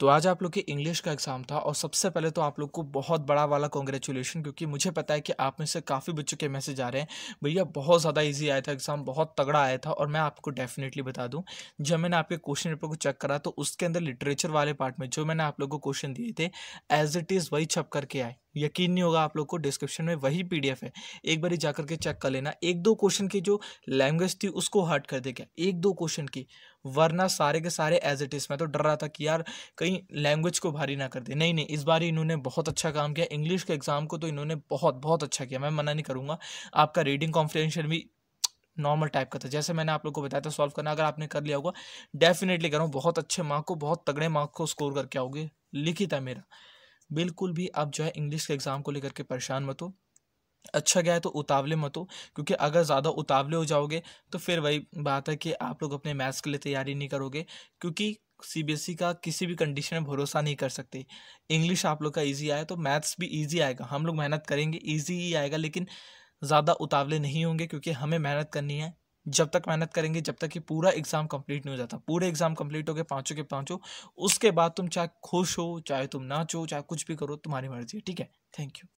तो आज आप लोग के इंग्लिश का एग्ज़ाम था और सबसे पहले तो आप लोग को बहुत बड़ा वाला कॉन्ग्रेचुलेशन क्योंकि मुझे पता है कि आप में से काफ़ी बच्चों के मैसेज आ रहे हैं भैया बहुत ज़्यादा इजी आया था एग्ज़ाम बहुत तगड़ा आया था और मैं आपको डेफिनेटली बता दूं जब मैंने आपके क्वेश्चन पेपर को चेक करा तो उसके अंदर लिटरेचर वाले पार्ट में जो मैंने आप लोग को क्वेश्चन दिए थे एज इट इज़ वही छप करके आए यकीन नहीं होगा आप लोग को डिस्क्रिप्शन में वही पीडीएफ है एक बार जाकर के चेक कर लेना एक दो क्वेश्चन की जो लैंग्वेज थी उसको हर्ट कर दे क्या एक दो क्वेश्चन की वरना सारे के सारे एज इट इज़ मैं तो डर रहा था कि यार कहीं लैंग्वेज को भारी ना कर दे नहीं नहीं इस बार ही इन्होंने बहुत अच्छा काम किया इंग्लिश के एग्ज़ाम को तो इन्होंने बहुत बहुत अच्छा किया मैं मना नहीं करूँगा आपका रीडिंग कॉन्फिडेंशन भी नॉर्मल टाइप का था जैसे मैंने आप लोग को बताया था सॉल्व करना अगर आपने कर लिया होगा डेफिनेटली करूँ बहुत अच्छे मार्क को बहुत तगड़े मार्क को स्कोर करके आओगे लिखी है मेरा बिल्कुल भी आप जो है इंग्लिश के एग्ज़ाम को लेकर के परेशान मत हो अच्छा गया है तो उतावले मत हो क्योंकि अगर ज़्यादा उतावले हो जाओगे तो फिर वही बात है कि आप लोग अपने मैथ्स के लिए तैयारी नहीं करोगे क्योंकि सीबीएसई e का किसी भी कंडीशन में भरोसा नहीं कर सकते इंग्लिश आप लोग का ईजी आया तो मैथ्स भी ईजी आएगा हम लोग मेहनत करेंगे ईजी ही आएगा लेकिन ज़्यादा उतावले नहीं होंगे क्योंकि हमें मेहनत करनी है जब तक मेहनत करेंगे जब तक कि पूरा एग्ज़ाम कंप्लीट नहीं हो जाता पूरे एग्ज़ाम कंप्लीट हो गए पाँचों के पाँचों उसके बाद तुम चाहे खुश हो चाहे तुम नाचो चाहे कुछ भी करो तुम्हारी मर्ज़ी है ठीक है थैंक यू